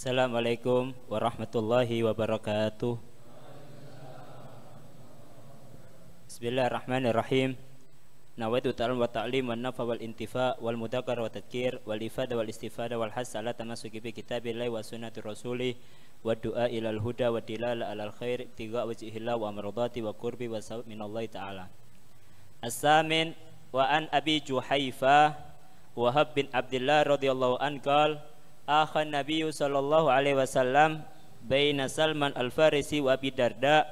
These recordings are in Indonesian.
Assalamualaikum warahmatullahi wabarakatuh Bismillahirrahmanirrahim Nawaitu ta'lam wa ta'lim wa nafa wal intifa wal mudakar wa tadkir wal ifada wal istifada wal has ala tamasuki bi kitabillahi wa sunnati rasuli wa du'a ilal huda wa dilala alal khair tiga wajihillah wa amradati wa kurbi wa sawab minallahi ta'ala As-samin wa an abi juhaifa Wahab bin Abdullah radhiyallahu anhu akhan Nabi sallallahu alaihi wasallam baina Salman al-Farisi wa Abi Darda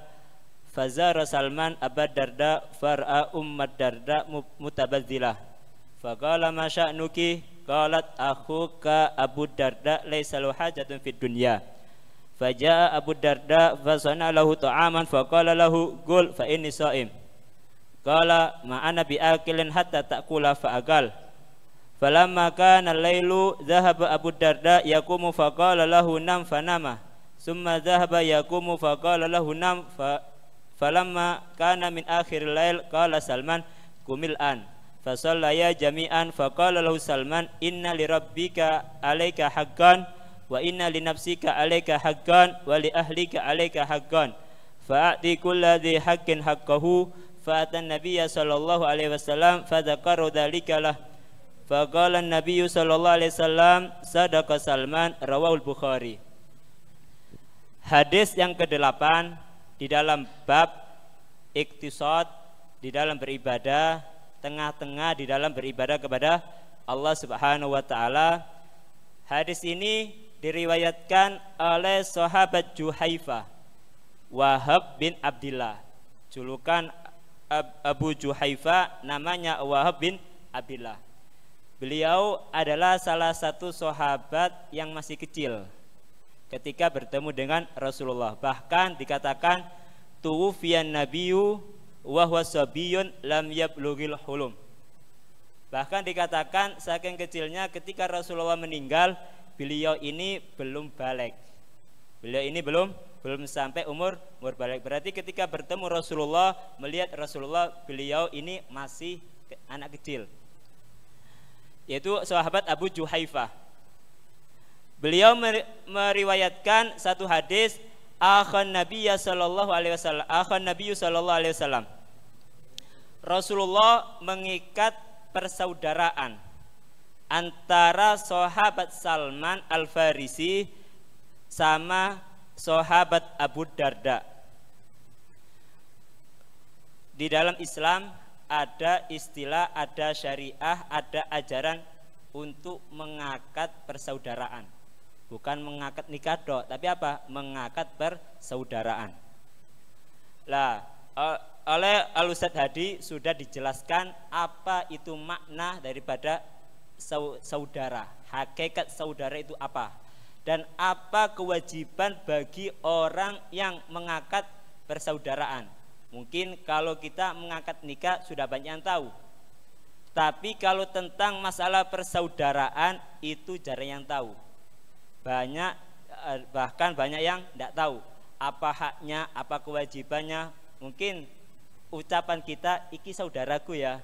fazara Salman Aba Darda far'a ummat Darda mutabadzilah faqala ma sya'nuki qalat akhuka Abu Darda laisa lahu hajatun fid dunya faja'a Abu Darda fasana lahu ta'aman faqala lahu gul fa inni sha'im qala ma ana bi hatta ta'kula fa Falamma kana al-lailu dhahaba Abu Darda yaqumu faqala lahu nam fanama. Summa dhahaba yaqumu faqala lahu nam fa falamma kana min akhir lail qala Salman kumil an. sallaya jami'an faqala lahu Salman inna li rabbika alayka haqqan wa inna li nafsika alayka haqqan wa li ahlika alayka haqqan. Fa'ati kulladhi haqqin haqqahu fa'atan nabiyya sallallahu alaihi wasallam dhakara dhalika lahu Faqala Nabi sallallahu alaihi wasallam sadaqa Salman rawahul Bukhari. Hadis yang ke-8 di dalam bab iktisad di dalam beribadah, tengah-tengah di dalam beribadah kepada Allah Subhanahu wa taala. Hadis ini diriwayatkan oleh sahabat Juhaifa Wahab bin Abdillah. Julukan Abu Juhaifa namanya Wahab bin Abdillah. Beliau adalah salah satu sahabat yang masih kecil ketika bertemu dengan Rasulullah. Bahkan dikatakan tuwfiyan nabiyyu wa huwa sabiyun lam yablughil hulum. Bahkan dikatakan saking kecilnya ketika Rasulullah meninggal, beliau ini belum balik. Beliau ini belum belum sampai umur umur balik. Berarti ketika bertemu Rasulullah, melihat Rasulullah, beliau ini masih anak kecil yaitu sahabat Abu Juhaifah. Beliau meriwayatkan satu hadis akhan Nabi sallallahu alaihi wasallam, akhan Nabi sallallahu alaihi wasallam. Rasulullah mengikat persaudaraan antara sahabat Salman Al-Farisi sama sahabat Abu Darda. Di dalam Islam ada istilah, ada syariah, ada ajaran untuk mengangkat persaudaraan. Bukan mengangkat nikah dok, tapi apa? Mengangkat persaudaraan. Lah, oleh Al Hadi sudah dijelaskan apa itu makna daripada saudara. Hakikat saudara itu apa? Dan apa kewajiban bagi orang yang mengangkat persaudaraan? Mungkin kalau kita mengangkat nikah sudah banyak yang tahu. Tapi kalau tentang masalah persaudaraan itu jarang yang tahu. Banyak eh, bahkan banyak yang tidak tahu apa haknya, apa kewajibannya. Mungkin ucapan kita iki saudaraku ya.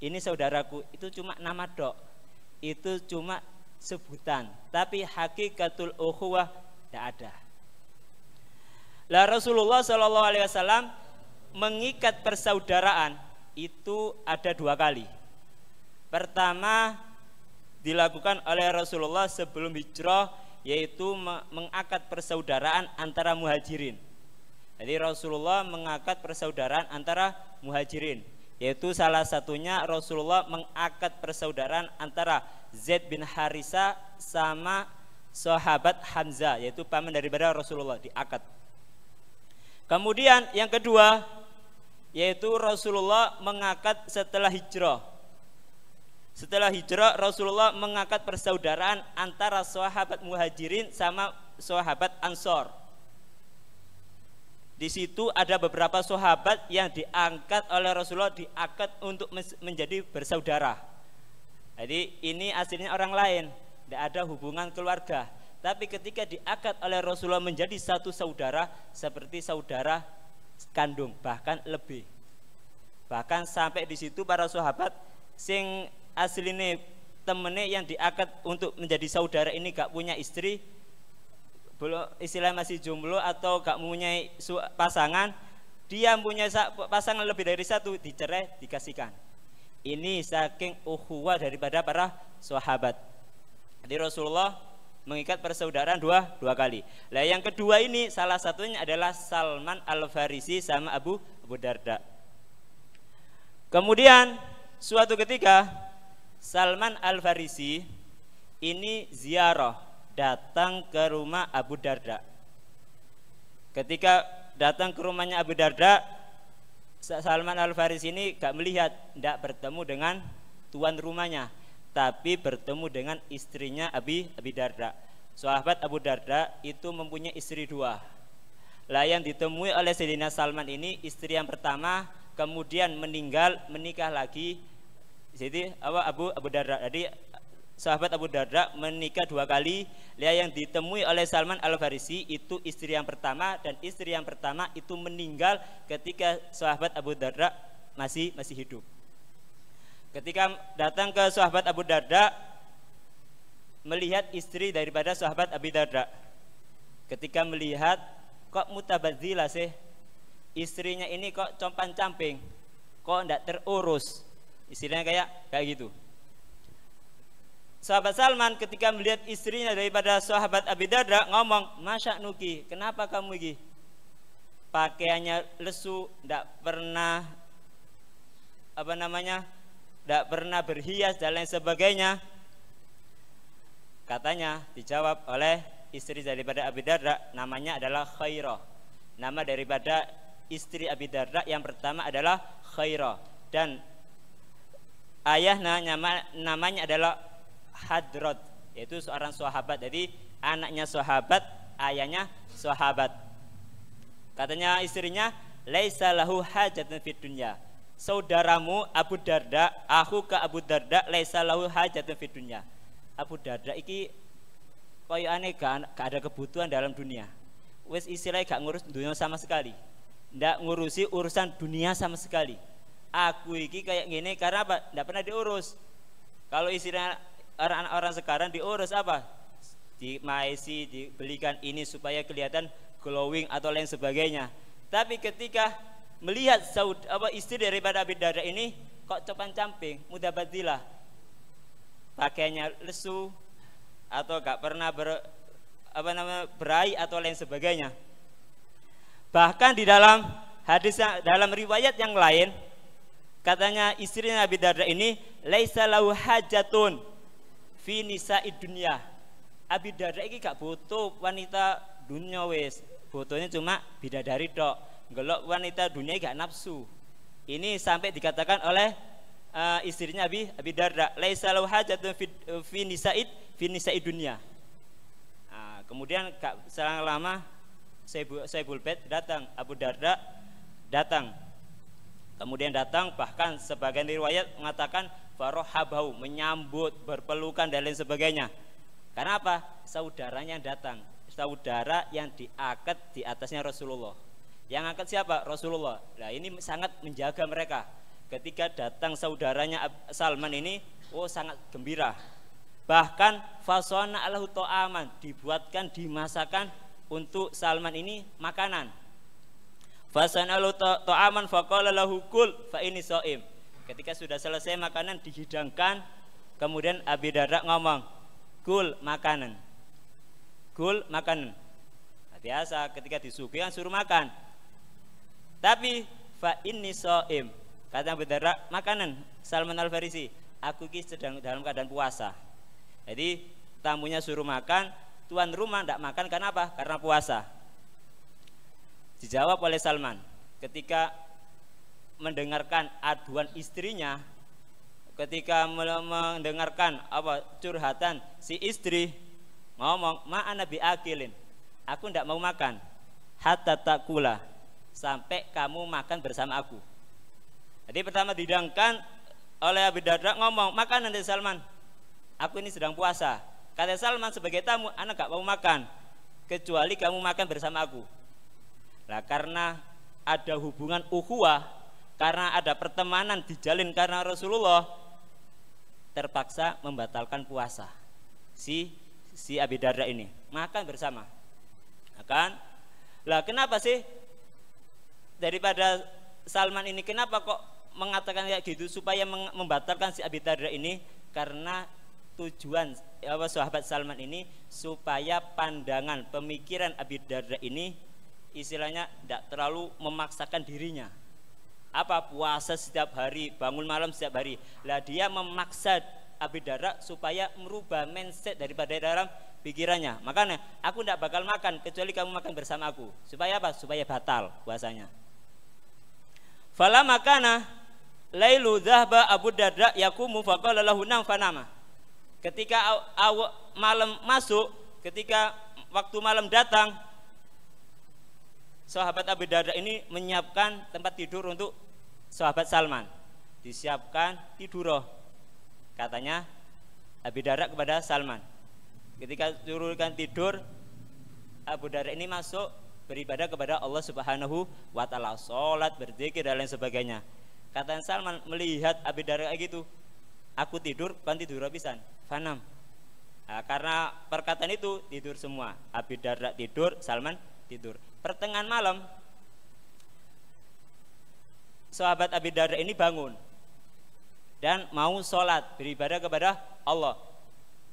Ini saudaraku itu cuma nama dok. Itu cuma sebutan, tapi hakikatul ukhuwah tidak ada. Lah Rasulullah Shallallahu Alaihi Wasallam mengikat persaudaraan itu ada dua kali. Pertama dilakukan oleh Rasulullah sebelum hijrah yaitu mengakat persaudaraan antara muhajirin. Jadi Rasulullah mengakat persaudaraan antara muhajirin yaitu salah satunya Rasulullah mengakat persaudaraan antara Zaid bin Harisa sama sahabat Hamzah yaitu paman daripada Rasulullah diakat. Kemudian yang kedua yaitu Rasulullah mengakad setelah hijrah. Setelah hijrah Rasulullah mengakad persaudaraan antara sahabat Muhajirin sama sahabat Ansor. Di situ ada beberapa sahabat yang diangkat oleh Rasulullah diangkat untuk menjadi bersaudara. Jadi ini aslinya orang lain, tidak ada hubungan keluarga. Tapi ketika diangkat oleh Rasulullah menjadi satu saudara seperti saudara kandung bahkan lebih bahkan sampai di situ para sahabat sing asline temene yang diakad untuk menjadi saudara ini gak punya istri belum istilah masih jomblo atau gak mempunyai pasangan dia punya pasangan lebih dari satu dicerai dikasihkan ini saking uhuwa daripada para sahabat jadi Rasulullah mengikat persaudaraan dua dua kali. Nah, yang kedua ini salah satunya adalah Salman Al Farisi sama Abu Abu Darda. Kemudian suatu ketika Salman Al Farisi ini ziarah datang ke rumah Abu Darda. Ketika datang ke rumahnya Abu Darda, Salman Al Farisi ini gak melihat, tidak bertemu dengan tuan rumahnya tapi bertemu dengan istrinya Abi Abi Darda. Sahabat Abu Darda itu mempunyai istri dua. Lah yang ditemui oleh Sayyidina Salman ini istri yang pertama kemudian meninggal menikah lagi jadi apa Abu Abu Darda. Jadi sahabat Abu Darda menikah dua kali. Lah yang ditemui oleh Salman Al Farisi itu istri yang pertama dan istri yang pertama itu meninggal ketika sahabat Abu Darda masih masih hidup. Ketika datang ke sahabat Abu Darda melihat istri daripada sahabat Abu Darda. Ketika melihat kok mutabadzilah sih? Istrinya ini kok compan-camping, kok tidak terurus. istrinya kayak kayak gitu. Sahabat Salman ketika melihat istrinya daripada sahabat Abi Darda ngomong, "Masya Nuki, kenapa kamu ini Pakaiannya lesu, tidak pernah apa namanya? tidak pernah berhias dan lain sebagainya katanya dijawab oleh istri daripada Abi Darda namanya adalah Khairah nama daripada istri Abi Darda yang pertama adalah Khairah dan ayahnya nama, namanya adalah Hadrod yaitu seorang sahabat jadi anaknya sahabat ayahnya sahabat katanya istrinya laisa lahu hajatun fid dunya saudaramu Abu Darda, aku ke Abu Darda laisa lahu hajatun fid dunya. Abu Darda iki koyo aneh kan gak ada kebutuhan dalam dunia. Wes istilahnya gak ngurus dunia sama sekali. Ndak ngurusi urusan dunia sama sekali. Aku iki kayak gini karena apa? Ndak pernah diurus. Kalau istilah orang-orang sekarang diurus apa? di Dimaisi, dibelikan ini supaya kelihatan glowing atau lain sebagainya. Tapi ketika melihat saud apa istri daripada Abi Darda ini kok copan camping, mudah badilah. pakainya lesu atau gak pernah ber, apa namanya berai atau lain sebagainya. Bahkan di dalam hadis dalam riwayat yang lain katanya istrinya Abi Darda ini laisa lahu hajatun fi nisa'id dunya. Abi Darda ini gak butuh wanita dunia wis, butuhnya cuma bidadari dok gelok wanita dunia gak nafsu ini sampai dikatakan oleh uh, istrinya Abi Abi Darda laisa lahu hajatun eh, fi, Finisaid nisa'id fi nisa'id dunia nah, kemudian gak selang lama saya bulbet datang Abu Darda datang kemudian datang bahkan sebagian riwayat mengatakan farohabau menyambut berpelukan dan lain sebagainya karena apa saudaranya yang datang saudara yang diakat di atasnya Rasulullah yang angkat siapa? Rasulullah. Nah, ini sangat menjaga mereka. Ketika datang saudaranya Salman ini, oh sangat gembira. Bahkan fasona Allahu ta'aman dibuatkan dimasakan untuk Salman ini makanan. Fasana Allahu ta'aman faqala lahu kul fa ini soim. Ketika sudah selesai makanan dihidangkan, kemudian Abi Darda ngomong, "Kul makanan." Kul makanan. Nah, biasa ketika disuguhkan suruh makan. Tapi fa ini soim kata berderak makanan Salman Al Farisi aku kis sedang dalam keadaan puasa jadi tamunya suruh makan tuan rumah tidak makan karena apa karena puasa dijawab oleh Salman ketika mendengarkan aduan istrinya ketika mendengarkan apa curhatan si istri ngomong ma'ana bi akilin aku tidak mau makan hatta takula sampai kamu makan bersama aku. Jadi pertama didangkan oleh Abu Darda ngomong, makan nanti Salman. Aku ini sedang puasa. Kata Salman sebagai tamu, anak gak mau makan. Kecuali kamu makan bersama aku. Nah karena ada hubungan uhuah, karena ada pertemanan dijalin karena Rasulullah, terpaksa membatalkan puasa si si Abi Darda ini makan bersama akan lah kenapa sih daripada Salman ini kenapa kok mengatakan kayak gitu supaya membatalkan si Abi Darda ini karena tujuan apa sahabat Salman ini supaya pandangan pemikiran Abi Darda ini istilahnya tidak terlalu memaksakan dirinya apa puasa setiap hari bangun malam setiap hari lah dia memaksa Abi Darda supaya merubah mindset daripada dalam pikirannya makanya aku tidak bakal makan kecuali kamu makan bersama aku supaya apa supaya batal puasanya Fala makana Lailu Zahba Abu Darda yakumu faqala lahu nam fanama. Ketika aw, malam masuk, ketika waktu malam datang, sahabat Abu Darda ini menyiapkan tempat tidur untuk sahabat Salman. Disiapkan tiduroh. Katanya Abu Darda kepada Salman. Ketika turunkan tidur, Abu Darda ini masuk beribadah kepada Allah Subhanahu wa taala, salat, berzikir dan lain sebagainya. Kata Salman melihat Abi Darda gitu, aku tidur, pan tidur habisan, fanam. Nah, karena perkataan itu tidur semua. Abi Darda tidur, Salman tidur. Pertengahan malam sahabat Abi Darda ini bangun dan mau sholat beribadah kepada Allah.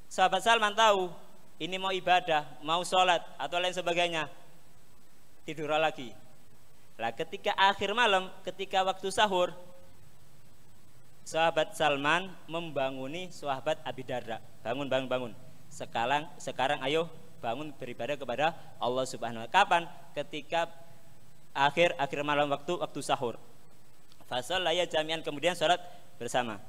Sahabat Salman tahu ini mau ibadah, mau sholat atau lain sebagainya tidur lagi. Lah ketika akhir malam, ketika waktu sahur, sahabat Salman membanguni sahabat Abi Darda. Bangun, bangun, bangun. Sekarang, sekarang ayo bangun beribadah kepada Allah Subhanahu wa Kapan? Ketika akhir akhir malam waktu waktu sahur. Fasalaya jami'an kemudian sholat bersama.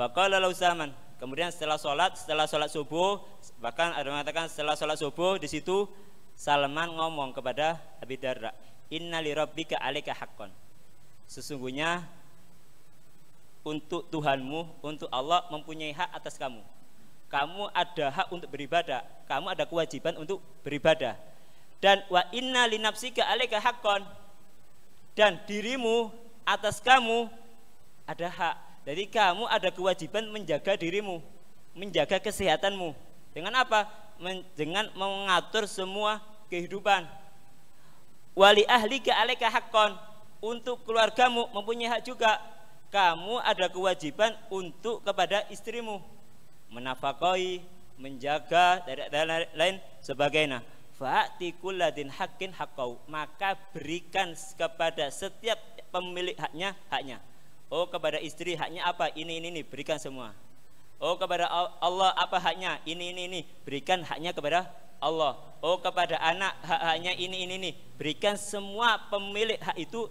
Waqala Salman, kemudian setelah sholat, setelah sholat subuh, bahkan ada mengatakan setelah sholat subuh di situ Salman ngomong kepada Abi Darda, "Inna li rabbika Alika haqqan." Sesungguhnya untuk Tuhanmu, untuk Allah mempunyai hak atas kamu. Kamu ada hak untuk beribadah, kamu ada kewajiban untuk beribadah. Dan wa inna li nafsika Alika haqqan. Dan dirimu atas kamu ada hak. Jadi kamu ada kewajiban menjaga dirimu, menjaga kesehatanmu. Dengan apa? dengan mengatur semua kehidupan. Wali ahli kealeka hakon untuk keluargamu mempunyai hak juga. Kamu ada kewajiban untuk kepada istrimu menafkahi, menjaga dan, lain lain sebagainya. Fatikuladin hakin hakau Maka berikan kepada setiap pemilik haknya haknya Oh kepada istri haknya apa? Ini, ini, ini Berikan semua Oh kepada Allah apa haknya? Ini ini ini. Berikan haknya kepada Allah. Oh kepada anak hak-haknya ini ini ini. Berikan semua pemilik hak itu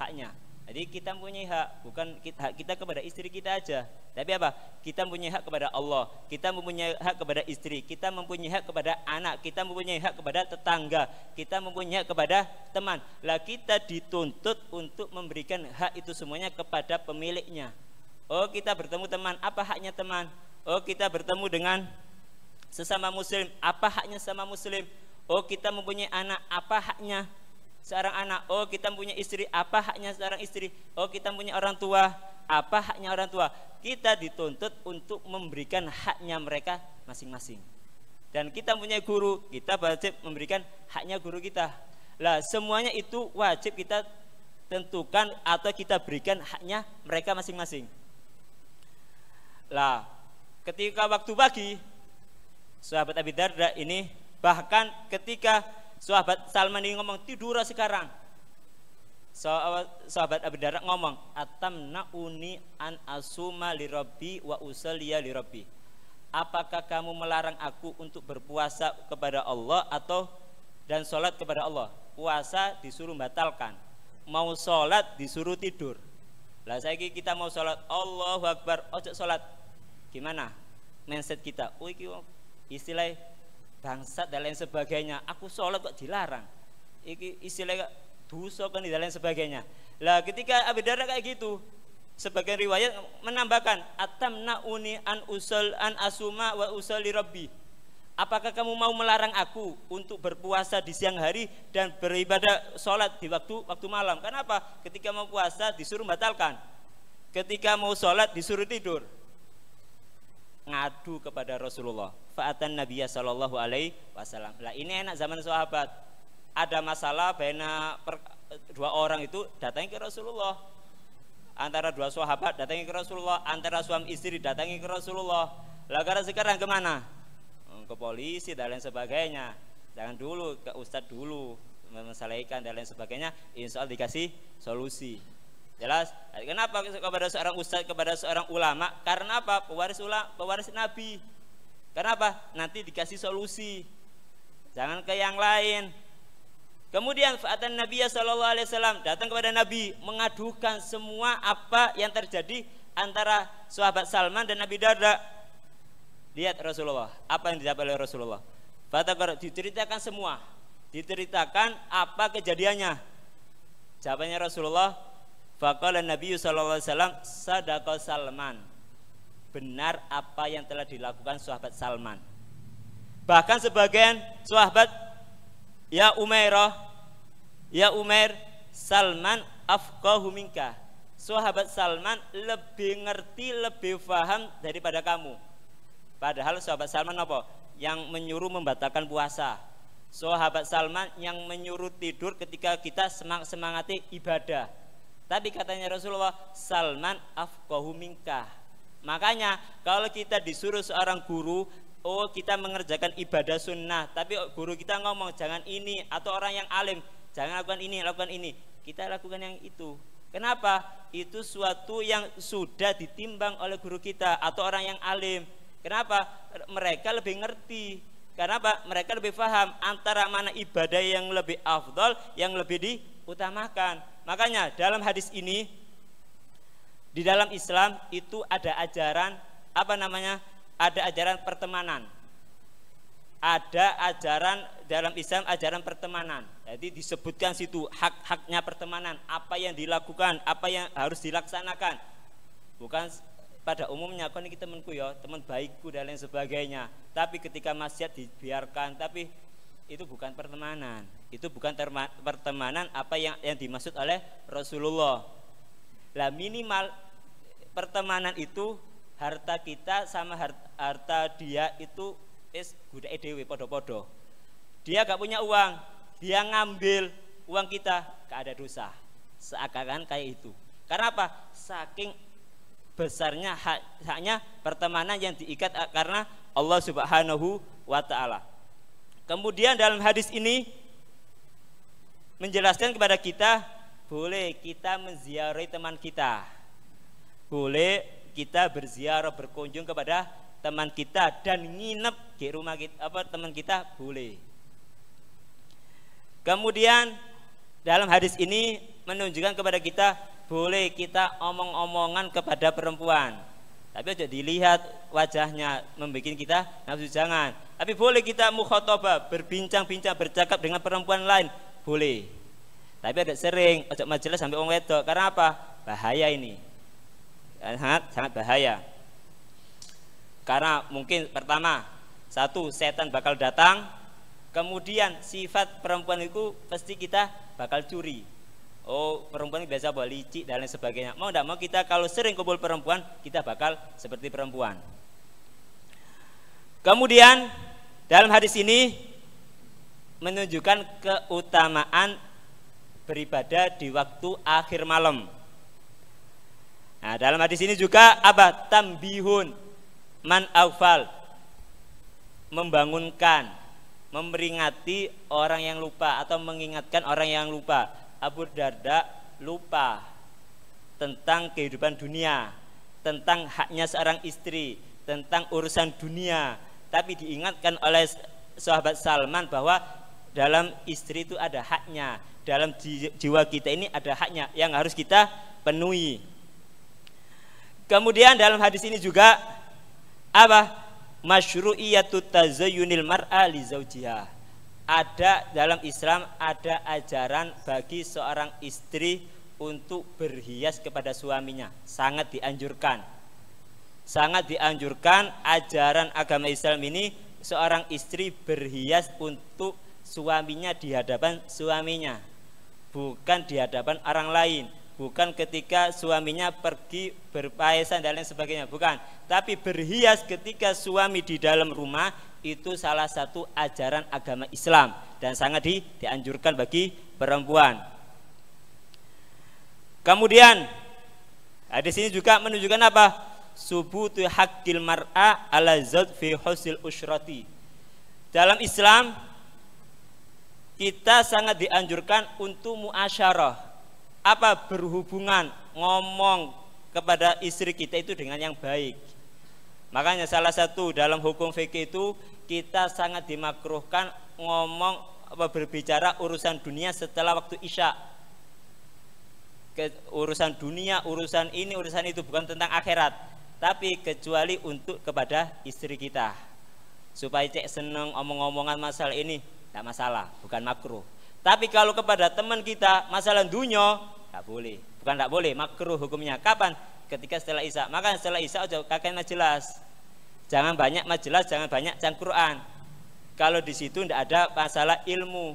haknya. Jadi kita punya hak, bukan kita, hak kita kepada istri kita aja. Tapi apa? Kita punya hak kepada Allah, kita mempunyai hak kepada istri, kita mempunyai hak kepada anak, kita mempunyai hak kepada tetangga, kita mempunyai hak kepada teman. Lah kita dituntut untuk memberikan hak itu semuanya kepada pemiliknya. Oh, kita bertemu teman, apa haknya teman? Oh, kita bertemu dengan sesama muslim, apa haknya sesama muslim? Oh, kita mempunyai anak, apa haknya seorang anak? Oh, kita mempunyai istri, apa haknya seorang istri? Oh, kita mempunyai orang tua, apa haknya orang tua? Kita dituntut untuk memberikan haknya mereka masing-masing. Dan kita mempunyai guru, kita wajib memberikan haknya guru kita. Lah, semuanya itu wajib kita tentukan atau kita berikan haknya mereka masing-masing. Lah, ketika waktu pagi sahabat Abi Darda ini bahkan ketika sahabat Salman ini ngomong tidur sekarang sahabat Abi Darda ngomong atam nauni an asuma lirobi wa usalia lirobi apakah kamu melarang aku untuk berpuasa kepada Allah atau dan sholat kepada Allah puasa disuruh batalkan mau sholat disuruh tidur lah saya kita mau sholat Allahu Akbar ojek sholat gimana mindset kita oh iki istilah bangsat dan lain sebagainya aku sholat kok dilarang iki istilah dosa kan dan lain sebagainya lah ketika Abu Darda kayak gitu sebagian riwayat menambahkan atamna uni an usul an asuma wa usali rabbi Apakah kamu mau melarang aku untuk berpuasa di siang hari dan beribadah sholat di waktu waktu malam? Kenapa? Ketika mau puasa disuruh batalkan, ketika mau sholat disuruh tidur ngadu kepada Rasulullah. Fa'atan Nabiya Shallallahu Alaihi Wasallam. Lah ini enak zaman sahabat. Ada masalah bena per, dua orang itu datangi ke Rasulullah. Antara dua sahabat datangi ke Rasulullah, antara suami istri datangi ke Rasulullah. Lah karena sekarang kemana? Hmm, ke polisi dan lain sebagainya. Jangan dulu ke ustadz dulu memasalahkan dan lain sebagainya. Insya Allah dikasih solusi. Jelas? Nah, kenapa kepada seorang ustaz, kepada seorang ulama? Karena apa? Pewaris ulama, pewaris nabi. Kenapa? Nanti dikasih solusi. Jangan ke yang lain. Kemudian fa'atan Nabi sallallahu alaihi wasallam datang kepada Nabi mengadukan semua apa yang terjadi antara sahabat Salman dan Nabi Darda. Lihat Rasulullah, apa yang dijawab oleh Rasulullah. Fatakar diceritakan semua, diceritakan apa kejadiannya. Jawabannya Rasulullah, Fakallah Nabi sallallahu alaihi wasallam sadaqa Salman. Benar apa yang telah dilakukan sahabat Salman. Bahkan sebagian sahabat ya Umairah ya Umair Salman afqahu minka. Sahabat Salman lebih ngerti, lebih faham daripada kamu. Padahal sahabat Salman apa? Yang menyuruh membatalkan puasa. Sahabat Salman yang menyuruh tidur ketika kita semang semangati ibadah tapi katanya Rasulullah, Salman afqahu Makanya kalau kita disuruh seorang guru, oh kita mengerjakan ibadah sunnah, tapi guru kita ngomong jangan ini atau orang yang alim jangan lakukan ini, lakukan ini. Kita lakukan yang itu. Kenapa? Itu suatu yang sudah ditimbang oleh guru kita atau orang yang alim. Kenapa? Mereka lebih ngerti. Kenapa? Mereka lebih paham antara mana ibadah yang lebih afdol, yang lebih di utamakan. Makanya dalam hadis ini di dalam Islam itu ada ajaran apa namanya? Ada ajaran pertemanan. Ada ajaran dalam Islam ajaran pertemanan. Jadi disebutkan situ hak-haknya pertemanan, apa yang dilakukan, apa yang harus dilaksanakan. Bukan pada umumnya kau ini temanku ya, teman baikku dan lain sebagainya. Tapi ketika maksiat dibiarkan, tapi itu bukan pertemanan itu bukan terma, pertemanan apa yang yang dimaksud oleh Rasulullah. Lah minimal pertemanan itu harta kita sama harta, dia itu es gudeg dewi podo-podo. Dia gak punya uang, dia ngambil uang kita, gak ada dosa. Seakan-akan kayak itu. Karena apa? Saking besarnya hak, haknya pertemanan yang diikat karena Allah Subhanahu wa taala. Kemudian dalam hadis ini menjelaskan kepada kita boleh kita menziarahi teman kita boleh kita berziarah berkunjung kepada teman kita dan nginep di rumah kita apa teman kita boleh kemudian dalam hadis ini menunjukkan kepada kita boleh kita omong-omongan kepada perempuan tapi aja dilihat wajahnya membuat kita nafsu jangan tapi boleh kita mukhotobah berbincang-bincang bercakap dengan perempuan lain boleh. Tapi ada sering ojo majelis sampai wong wedok. Karena apa? Bahaya ini. Kan sangat sangat bahaya. Karena mungkin pertama, satu setan bakal datang, kemudian sifat perempuan itu pasti kita bakal curi. Oh, perempuan biasa bawa licik dan lain sebagainya. Mau tidak mau kita kalau sering kumpul perempuan, kita bakal seperti perempuan. Kemudian dalam hadis ini menunjukkan keutamaan beribadah di waktu akhir malam. Nah, dalam hadis ini juga apa? Tambihun man awfal membangunkan, memperingati orang yang lupa atau mengingatkan orang yang lupa. Abu Darda lupa tentang kehidupan dunia, tentang haknya seorang istri, tentang urusan dunia, tapi diingatkan oleh sahabat Salman bahwa dalam istri itu ada haknya, dalam jiwa kita ini ada haknya yang harus kita penuhi. Kemudian dalam hadis ini juga apa? Masyru'iyatu tazayyunil mar'a li zawjiha. Ada dalam Islam ada ajaran bagi seorang istri untuk berhias kepada suaminya, sangat dianjurkan. Sangat dianjurkan ajaran agama Islam ini seorang istri berhias untuk suaminya di hadapan suaminya, bukan di hadapan orang lain, bukan ketika suaminya pergi berpaesan dan lain sebagainya, bukan. Tapi berhias ketika suami di dalam rumah itu salah satu ajaran agama Islam dan sangat di, dianjurkan bagi perempuan. Kemudian ada sini juga menunjukkan apa? Subutu hakil mar'a ala zat fi husil usyrati. Dalam Islam kita sangat dianjurkan untuk muasyarah apa berhubungan ngomong kepada istri kita itu dengan yang baik makanya salah satu dalam hukum fikih itu kita sangat dimakruhkan ngomong apa berbicara urusan dunia setelah waktu isya urusan dunia urusan ini urusan itu bukan tentang akhirat tapi kecuali untuk kepada istri kita supaya cek seneng omong-omongan masalah ini tidak masalah, bukan makruh. Tapi kalau kepada teman kita masalah dunia, tidak boleh. Bukan tidak boleh, makruh hukumnya. Kapan? Ketika setelah Isya. Maka setelah Isya kakek majelas. Jangan banyak majelas, jangan banyak cangkruan Kalau di situ tidak ada masalah ilmu,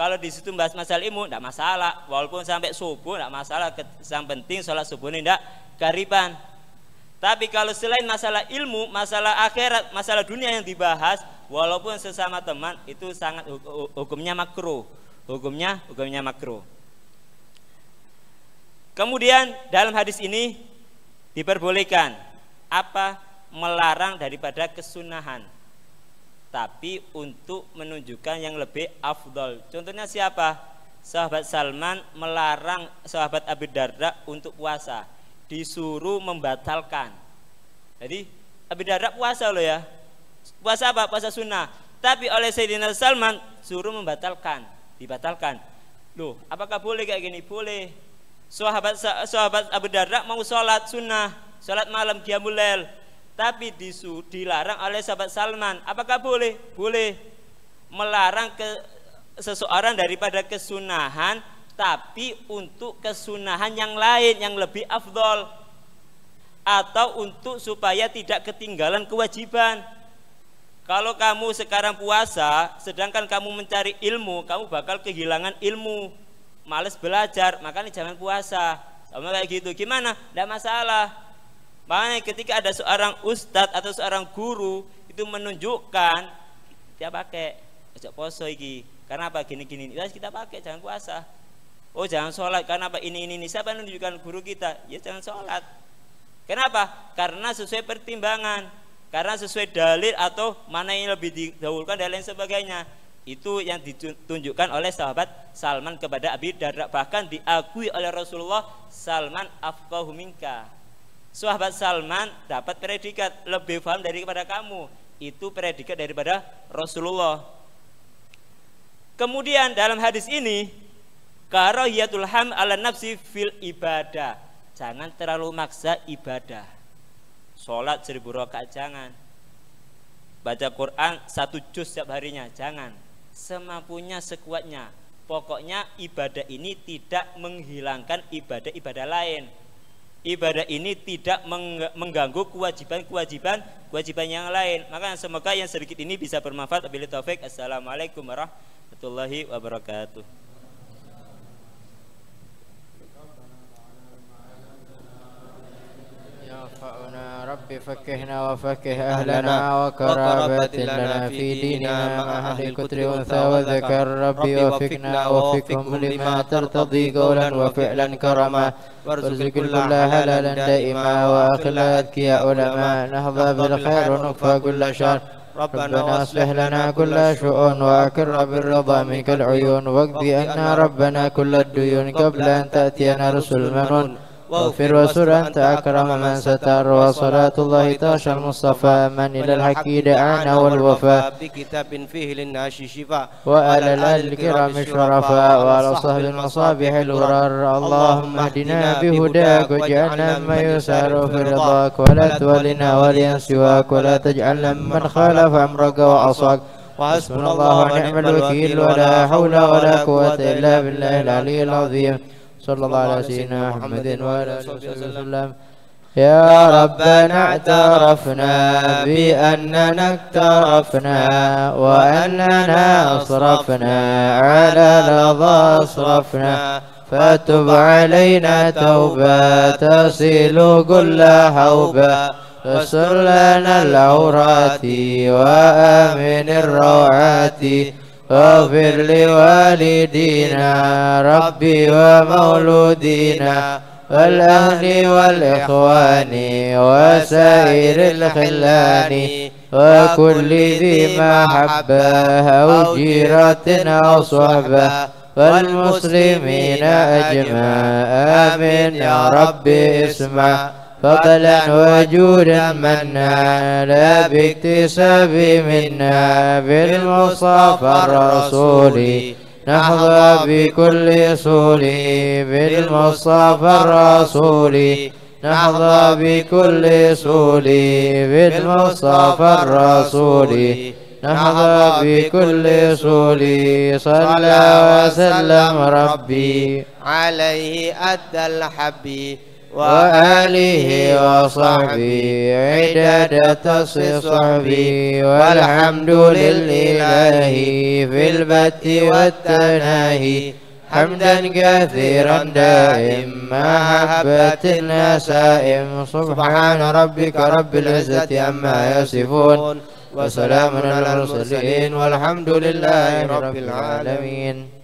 kalau di situ bahas masalah ilmu tidak masalah walaupun sampai subuh tidak masalah yang penting sholat subuh ini tidak kariban tapi kalau selain masalah ilmu masalah akhirat masalah dunia yang dibahas walaupun sesama teman itu sangat hukumnya makro, hukumnya hukumnya makro. kemudian dalam hadis ini diperbolehkan apa melarang daripada kesunahan tapi untuk menunjukkan yang lebih afdol contohnya siapa sahabat Salman melarang sahabat Abu Darda untuk puasa disuruh membatalkan jadi Abu Darda puasa loh ya puasa apa puasa sunnah tapi oleh Sayyidina Salman suruh membatalkan dibatalkan loh apakah boleh kayak gini boleh sahabat sahabat Abu Darda mau sholat sunnah sholat malam dia lail tapi disu, dilarang oleh sahabat Salman apakah boleh boleh melarang ke seseorang daripada kesunahan tapi untuk kesunahan yang lain yang lebih afdol atau untuk supaya tidak ketinggalan kewajiban kalau kamu sekarang puasa, sedangkan kamu mencari ilmu, kamu bakal kehilangan ilmu. Males belajar, makanya jangan puasa. Sama kayak gitu. Gimana? Tidak masalah. Makanya ketika ada seorang ustadz atau seorang guru itu menunjukkan dia pakai ojo poso iki. Karena apa? Gini-gini. Ya, itu kita pakai, jangan puasa. Oh jangan sholat karena apa ini ini ini siapa yang menunjukkan guru kita ya jangan sholat kenapa karena sesuai pertimbangan karena sesuai dalil atau mana yang lebih didahulukan dan lain sebagainya itu yang ditunjukkan oleh sahabat Salman kepada Abi Darda bahkan diakui oleh Rasulullah Salman afqahu minka sahabat Salman dapat predikat lebih paham daripada kamu itu predikat daripada Rasulullah kemudian dalam hadis ini karohiyatul ham ala nafsi fil ibadah jangan terlalu maksa ibadah sholat seribu rakaat jangan baca Quran satu juz setiap harinya jangan semampunya sekuatnya pokoknya ibadah ini tidak menghilangkan ibadah-ibadah lain ibadah ini tidak mengganggu kewajiban-kewajiban kewajiban yang lain maka semoga yang sedikit ini bisa bermanfaat bila taufik assalamualaikum warahmatullahi wabarakatuh ينفعنا رب فكهنا وفكه أهلنا وقرابة لنا في ديننا مع أهل الكتر أنثى وذكر ربي وفقنا ووفقهم لما ترتضي قولا وفعلا كرما وارزق كل هلالا دائما وأخلا أذكياء علما نهضى بالخير ونكفى كل شر ربنا اصلح لنا كل شؤون واكر بالرضا منك العيون واقضي أن ربنا كل الديون قبل أن تأتينا رسل منون واغفر وسر أنت أكرم من ستر وصلاة الله تاشى المصطفى من إلى الحق دعانا والوفاء بكتاب فيه للناس شفاء وعلى الآل الكرام الشرفاء وعلى صحب المصابيح الغرار اللهم اهدنا بهداك واجعلنا ما يسار في رضاك ولا تولنا وليا سواك ولا تجعلنا من خالف أمرك وعصاك وحسبنا الله ونعم الوكيل ولا حول ولا قوة إلا بالله العلي العظيم صلى الله على سيدنا محمد وعلى اله وصحبه وسلم يا ربنا اعترفنا بأننا اكترفنا وأننا أصرفنا على لظى أصرفنا فتب علينا توبة تصل كل حوبة فسر لنا العورات وآمن الروعات واغفر لوالدينا ربي ومولودينا والأهل والإخوان وسائر الخلان وكل ذي محبة أو جيرة أو صحبة والمسلمين أجمع آمين يا رب اسمع فضلا وجودا منا لا باكتساب منا بالمصطفى الرسول نحظى بكل اصول بالمصطفى الرسول نحظى بكل اصول بالمصطفى الرسول نحظى بكل اصول صلى وسلم ربي عليه أدى الحبيب وآله وصحبه عدد تصف والحمد لله في البت والتناهي حمدا كثيرا دائم ما حبت النسائم سبحان ربك رب العزة عما يصفون وسلام على المرسلين والحمد لله رب العالمين